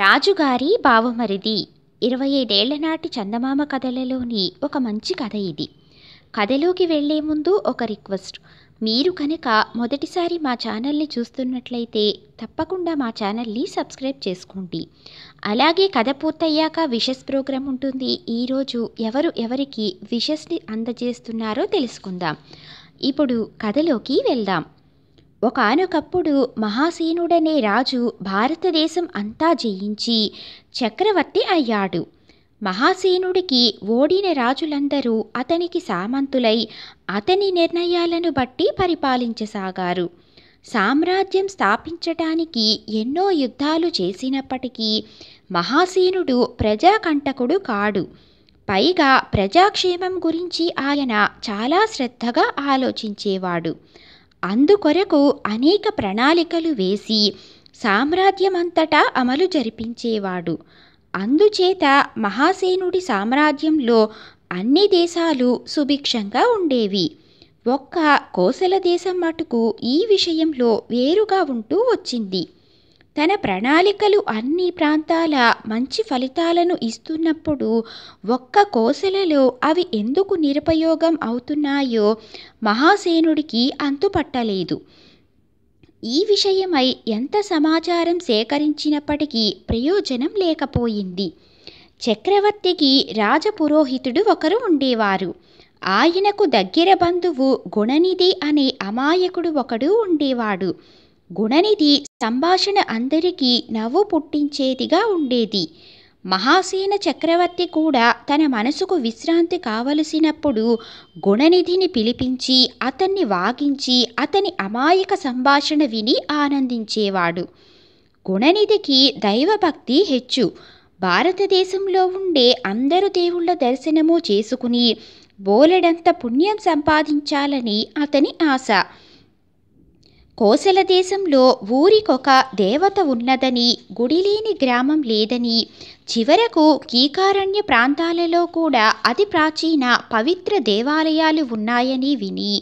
రాజుగారి బావమరిది ఇరవై ఐదేళ్ల నాటి చందమామ కథలలోని ఒక మంచి కథ ఇది కథలోకి వెళ్లే ముందు ఒక రిక్వెస్ట్ మీరు కనుక మొదటిసారి మా ఛానల్ని చూస్తున్నట్లయితే తప్పకుండా మా ఛానల్ని సబ్స్క్రైబ్ చేసుకోండి అలాగే కథ పూర్తయ్యాక విషస్ ప్రోగ్రాం ఉంటుంది ఈరోజు ఎవరు ఎవరికి విషస్ని అందజేస్తున్నారో తెలుసుకుందాం ఇప్పుడు కథలోకి వెళ్దాం ఒకనొకప్పుడు మహాసేనుడనే రాజు భారతదేశం అంతా జయించి చక్రవర్తి అయ్యాడు మహాసేనుడికి ఓడిన రాజులందరూ అతనికి సామంతులై అతని నిర్ణయాలను బట్టి పరిపాలించసాగారు సామ్రాజ్యం స్థాపించటానికి ఎన్నో యుద్ధాలు చేసినప్పటికీ మహాసేనుడు ప్రజాకంటకుడు కాడు పైగా ప్రజాక్షేమం గురించి ఆయన చాలా శ్రద్ధగా ఆలోచించేవాడు అందుకొరకు అనేక ప్రణాళికలు వేసి సామ్రాజ్యమంతటా అమలు జరిపించేవాడు అందుచేత మహాసేనుడి సామ్రాజ్యంలో అన్ని దేశాలు సుభిక్షంగా ఉండేవి ఒక్క కోసల దేశం మటుకు ఈ విషయంలో వేరుగా ఉంటూ వచ్చింది తన ప్రణాళికలు అన్ని ప్రాంతాల మంచి ఫలితాలను ఇస్తున్నప్పుడు ఒక్క కోసలలో అవి ఎందుకు నిరుపయోగం అవుతున్నాయో మహాసేనుడికి అంతుపట్టలేదు ఈ విషయమై ఎంత సమాచారం సేకరించినప్పటికీ ప్రయోజనం లేకపోయింది చక్రవర్తికి రాజపురోహితుడు ఒకరు ఉండేవారు ఆయనకు దగ్గర బంధువు గుణనిధి అనే అమాయకుడు ఒకడు ఉండేవాడు గుణనిధి సంభాషణ అందరికీ నవ్వు పుట్టించేదిగా ఉండేది మహాసేన చక్రవర్తి కూడా తన మనసుకు విశ్రాంతి కావలసినప్పుడు గుణనిధిని పిలిపించి అతన్ని వాగించి అతని అమాయక సంభాషణ విని ఆనందించేవాడు గుణనిధికి దైవభక్తి హెచ్చు భారతదేశంలో ఉండే అందరు దేవుళ్ళ దర్శనము చేసుకుని బోలెడంత పుణ్యం సంపాదించాలని అతని ఆశ కోసల దేశంలో ఊరికొక దేవత ఉన్నదని గుడిలేని గ్రామం లేదని చివరకు కీకారణ్య ప్రాంతాలలో కూడా అతి ప్రాచీన పవిత్ర దేవాలయాలు ఉన్నాయని విని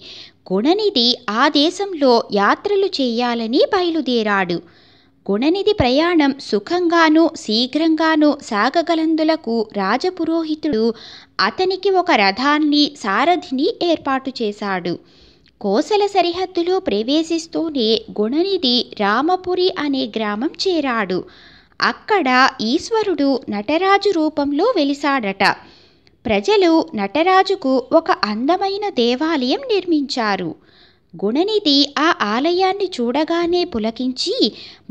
గుణనిధి ఆ దేశంలో యాత్రలు చేయాలని బయలుదేరాడు గుణనిధి ప్రయాణం సుఖంగానూ శీఘ్రంగానూ సాగగలందులకు రాజపురోహితుడు అతనికి ఒక రథాన్ని సారథిని ఏర్పాటు చేశాడు కోసల సరిహద్దులో ప్రవేశిస్తూనే గుణనిధి రామపురి అనే గ్రామం చేరాడు అక్కడ ఈశ్వరుడు నటరాజు రూపంలో వెలిసాడట ప్రజలు నటరాజుకు ఒక అందమైన దేవాలయం నిర్మించారు గుణనిధి ఆ ఆలయాన్ని చూడగానే పులకించి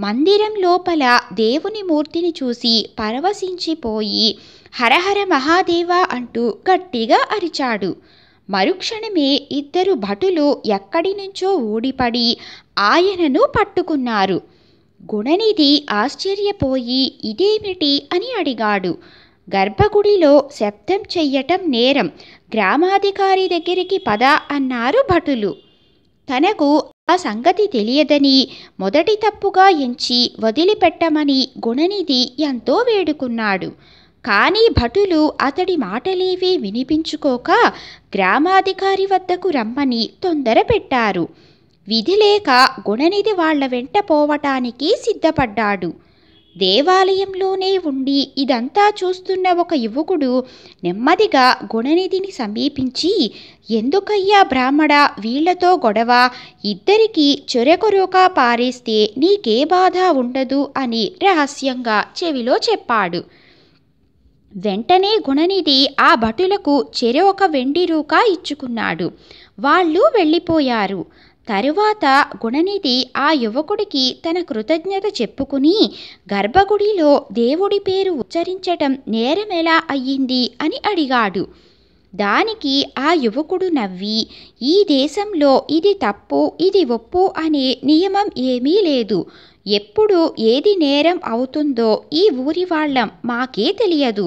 మందిరం లోపల దేవుని మూర్తిని చూసి పరవశించిపోయి హరహర మహాదేవ అంటూ గట్టిగా అరిచాడు మరుక్షణమే ఇద్దరు భటులు ఎక్కడి నుంచో ఊడిపడి ఆయనను పట్టుకున్నారు గుణనిధి ఆశ్చర్యపోయి ఇదేమిటి అని అడిగాడు గర్భగుడిలో శబ్దం చెయ్యటం నేరం గ్రామాధికారి దగ్గరికి పద అన్నారు భటులు తనకు ఆ సంగతి తెలియదని మొదటి తప్పుగా ఎంచి వదిలిపెట్టమని గుణనిధి ఎంతో వేడుకున్నాడు కానీ భటులు అతడి మాటలేవీ వినిపించుకోక గ్రామాధికారి వద్దకు రమ్మని తొందర పెట్టారు విధి లేక గుణనిధి వాళ్ల వెంట పోవటానికి సిద్ధపడ్డాడు దేవాలయంలోనే ఉండి ఇదంతా చూస్తున్న ఒక యువకుడు నెమ్మదిగా గుణనిధిని సమీపించి ఎందుకయ్యా బ్రాహ్మడ వీళ్లతో గొడవ ఇద్దరికీ చొరకొరోకా పారేస్తే నీకే బాధ ఉండదు అని రహస్యంగా చెవిలో చెప్పాడు వెంటనే గుణనిధి ఆ భటులకు చెరి ఒక వెండి రూకా ఇచ్చుకున్నాడు వాళ్ళు వెళ్ళిపోయారు తరువాత గుణనిధి ఆ యువకుడికి తన కృతజ్ఞత చెప్పుకుని గర్భగుడిలో దేవుడి పేరు ఉచ్చరించటం నేరమెలా అయ్యింది అని అడిగాడు దానికి ఆ యువకుడు నవ్వి ఈ దేశంలో ఇది తప్పు ఇది ఒప్పు అనే నియమం ఏమీ లేదు ఎప్పుడు ఏది నేరం అవుతుందో ఈ ఊరి వాళ్ళం మాకే తెలియదు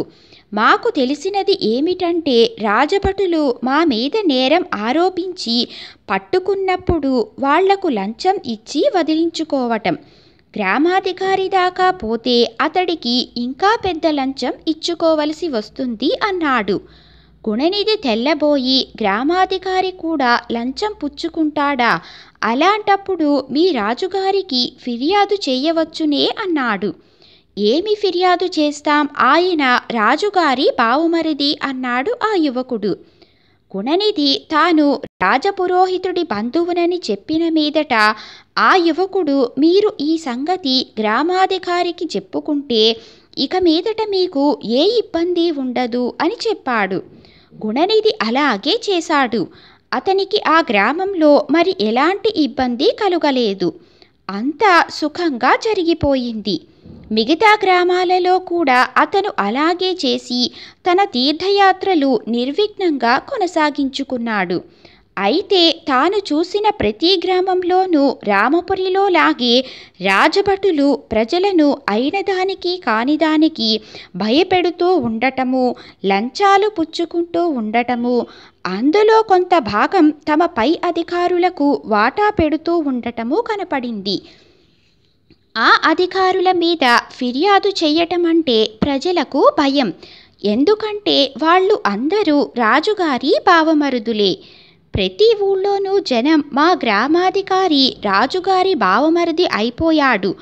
మాకు తెలిసినది ఏమిటంటే రాజభటులు మా మీద నేరం ఆరోపించి పట్టుకున్నప్పుడు వాళ్లకు లంచం ఇచ్చి వదిలించుకోవటం గ్రామాధికారి దాకా పోతే అతడికి ఇంకా పెద్ద లంచం ఇచ్చుకోవలసి వస్తుంది అన్నాడు గుణనిధి తెల్లబోయి గ్రామాధికారి కూడా లంచం పుచ్చుకుంటాడా అలాంటప్పుడు మీ రాజుగారికి ఫిర్యాదు చేయవచ్చునే అన్నాడు ఏమి ఫిర్యాదు చేస్తాం ఆయన రాజుగారి బావుమరిది అన్నాడు ఆ యువకుడు గుణనిధి తాను రాజపురోహితుడి బంధువునని చెప్పిన మీదట ఆ యువకుడు మీరు ఈ సంగతి గ్రామాధికారికి చెప్పుకుంటే ఇక మీదట మీకు ఏ ఇబ్బంది ఉండదు అని చెప్పాడు గుణనిధి అలాగే చేశాడు అతనికి ఆ గ్రామంలో మరి ఎలాంటి ఇబ్బంది కలుగలేదు అంతా సుఖంగా జరిగిపోయింది మిగతా గ్రామాలలో కూడా అతను అలాగే చేసి తన తీర్థయాత్రలు నిర్విఘ్నంగా కొనసాగించుకున్నాడు అయితే తాను చూసిన ప్రతి గ్రామంలోనూ రామపురిలో లాగే రాజభటులు ప్రజలను అయినదానికి కానిదానికి భయపెడుతూ ఉండటము లంచాలు పుచ్చుకుంటూ ఉండటము అందులో కొంత భాగం తమ పై అధికారులకు వాటా పెడుతూ ఉండటము కనపడింది ఆ అధికారుల మీద ఫిర్యాదు చేయటం అంటే ప్రజలకు భయం ఎందుకంటే వాళ్ళు అందరూ రాజుగారి బావమరుదులే ప్రతి ఊళ్ళోనూ జనం మా గ్రామాధికారి రాజుగారి బావమరిది అయిపోయాడు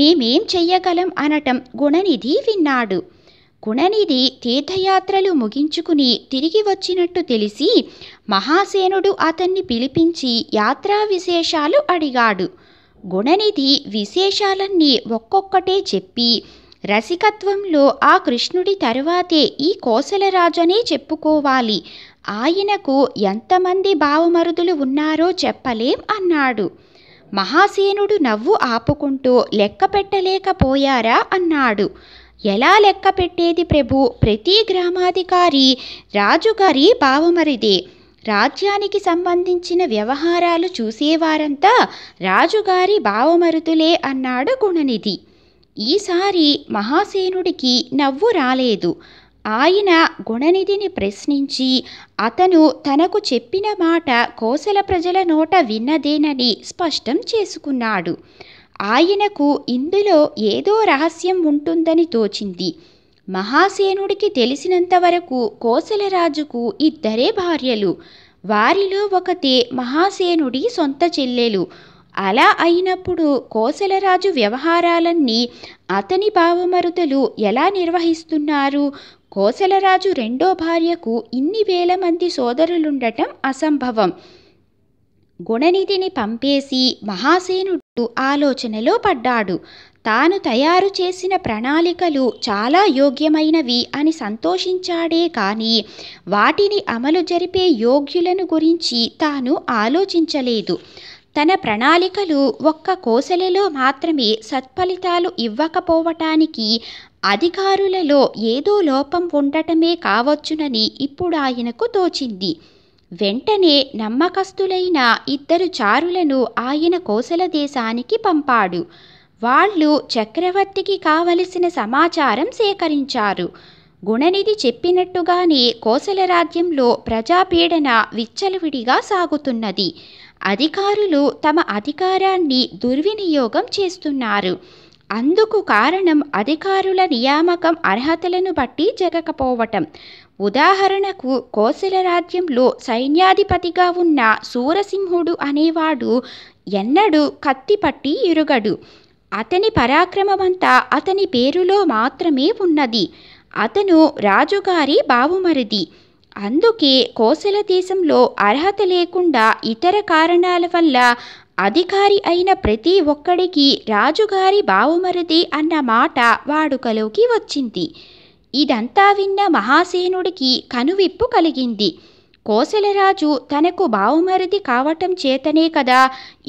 మేమేం చెయ్యగలం అనటం గుణనిధి విన్నాడు గుణనిధి తీర్థయాత్రలు ముగించుకుని తిరిగి వచ్చినట్టు తెలిసి మహాసేనుడు అతన్ని పిలిపించి యాత్రా విశేషాలు అడిగాడు గుణనిధి విశేషాలన్నీ ఒక్కొక్కటే చెప్పి రసికత్వంలో ఆ కృష్ణుడి తరువాతే ఈ కోసలరాజనే చెప్పుకోవాలి ఆయనకు ఎంతమంది భావమరుదులు ఉన్నారో చెప్పలేం అన్నాడు మహాసేనుడు నవ్వు ఆపుకుంటూ లెక్క పెట్టలేకపోయారా అన్నాడు ఎలా లెక్క పెట్టేది ప్రభు ప్రతి గ్రామాధికారి రాజుగారి భావమరిదే రాజ్యానికి సంబంధించిన వ్యవహారాలు చూసేవారంతా రాజుగారి భావమరుతులే అన్నాడు గుణనిధి ఈసారి మహాసేనుడికి నవ్వు రాలేదు ఆయన గుణనిధిని ప్రశ్నించి అతను తనకు చెప్పిన మాట కోసల ప్రజల నోట విన్నదేనని స్పష్టం చేసుకున్నాడు ఆయనకు ఇందులో ఏదో రహస్యం ఉంటుందని తోచింది మహాసేనుడికి తెలిసినంతవరకు కోసలరాజుకు ఇద్దరే భార్యలు వారిలో ఒకతే మహాసేనుడి సొంత చెల్లెలు అలా అయినప్పుడు కోసలరాజు వ్యవహారాలన్నీ అతని భావమరుతలు ఎలా నిర్వహిస్తున్నారు కోసలరాజు రెండో భార్యకు ఇన్ని వేల మంది సోదరులుండటం అసంభవం గుణనిధిని పంపేసి మహాసేనుడు ఆలోచనలో పడ్డాడు తాను తయారు చేసిన ప్రణాళికలు చాలా యోగ్యమైనవి అని సంతోషించాడే కానీ వాటిని అమలు జరిపే యోగ్యులను గురించి తాను ఆలోచించలేదు తన ప్రణాళికలు ఒక్క కోసలలో మాత్రమే సత్ఫలితాలు ఇవ్వకపోవటానికి అధికారులలో ఏదో లోపం ఉండటమే కావచ్చునని ఇప్పుడు ఆయనకు తోచింది వెంటనే నమ్మకస్తులైన ఇద్దరు చారులను ఆయన కోసల దేశానికి పంపాడు వాళ్ళు చక్రవర్తికి కావలసిన సమాచారం సేకరించారు గుణనిధి చెప్పినట్టుగానే కోసల రాజ్యంలో ప్రజాపీడన విచ్చలవిడిగా సాగుతున్నది అధికారులు తమ అధికారాన్ని దుర్వినియోగం చేస్తున్నారు అందుకు కారణం అధికారుల నియామకం అర్హతలను బట్టి జరగకపోవటం ఉదాహరణకు కోసల రాజ్యంలో సైన్యాధిపతిగా ఉన్న సూరసింహుడు అనేవాడు ఎన్నడూ కత్తి పట్టి ఇరుగడు అతని పరాక్రమమంతా అతని పేరులో మాత్రమే ఉన్నది అతను రాజుగారి బావుమరిది అందుకే కోసల దేశంలో అర్హత లేకుండా ఇతర కారణాల వల్ల అధికారి అయిన ప్రతి ఒక్కడికి రాజుగారి బావుమరిది అన్న మాట వాడుకలోకి వచ్చింది ఇదంతా విన్న మహాసేనుడికి కనువిప్పు కలిగింది కోసలరాజు తనకు బావుమరిది కావటం చేతనే కదా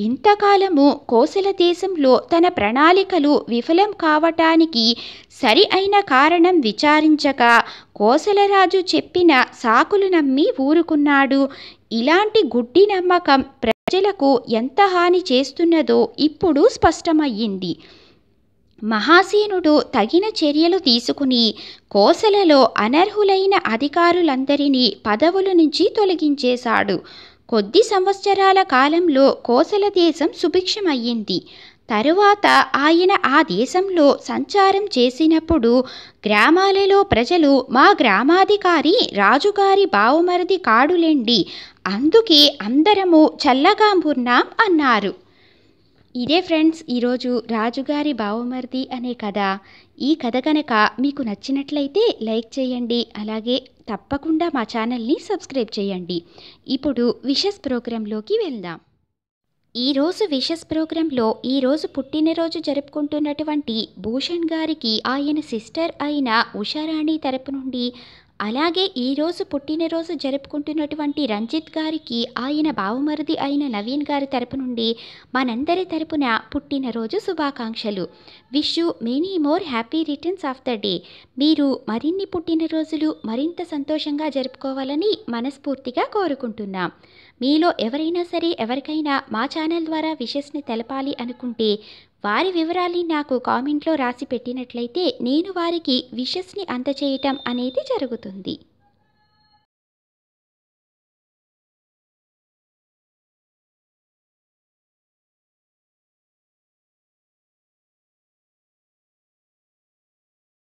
ఇంతకాలము కోసల దేశంలో తన ప్రణాళికలు విఫలం కావటానికి సరి అయిన కారణం విచారించక కోసలరాజు చెప్పిన సాకులు నమ్మి ఊరుకున్నాడు ఇలాంటి గుడ్డి నమ్మకం ప్రజలకు ఎంత హాని చేస్తున్నదో ఇప్పుడు స్పష్టమయ్యింది మహాసేనుడు తగిన చర్యలు తీసుకుని కోసలలో అనర్హులైన అధికారులందరినీ పదవుల నుంచి తొలగించేశాడు కొద్ది సంవత్సరాల కాలంలో కోసల దేశం సుభిక్షమయ్యింది తరువాత ఆయన ఆ దేశంలో సంచారం చేసినప్పుడు గ్రామాలలో ప్రజలు మా గ్రామాధికారి రాజుగారి బావుమరిది కాడులేండి అందుకే అందరము చల్లగాంబున్నాం అన్నారు ఇదే ఫ్రెండ్స్ ఈరోజు రాజుగారి బావమరిది అనే కథ ఈ కథ కనుక మీకు నచ్చినట్లయితే లైక్ చేయండి అలాగే తప్పకుండా మా ఛానల్ని సబ్స్క్రైబ్ చేయండి ఇప్పుడు విషస్ ప్రోగ్రాంలోకి వెళ్దాం ఈరోజు విషస్ ప్రోగ్రాంలో ఈరోజు పుట్టినరోజు జరుపుకుంటున్నటువంటి భూషణ్ గారికి ఆయన సిస్టర్ అయిన ఉషారాణి తరపు నుండి అలాగే ఈరోజు పుట్టినరోజు జరుపుకుంటున్నటువంటి రంజిత్ గారికి ఆయన బావమరిది అయిన నవీన్ గారి తరపు నుండి మనందరి తరపున పుట్టినరోజు శుభాకాంక్షలు wish you many more happy returns of the day మీరు మరిన్ని పుట్టినరోజులు మరింత సంతోషంగా జరుపుకోవాలని మనస్ఫూర్తిగా కోరుకుంటున్నాం మీలో ఎవరైనా సరే ఎవరికైనా మా ఛానల్ ద్వారా విషెస్ని తెలపాలి అనుకుంటే వారి వివరాలని నాకు కామెంట్లో రాసి పెట్టినట్లయితే నేను వారికి విషెస్ని అందచేయటం అనేది జరుగుతుంది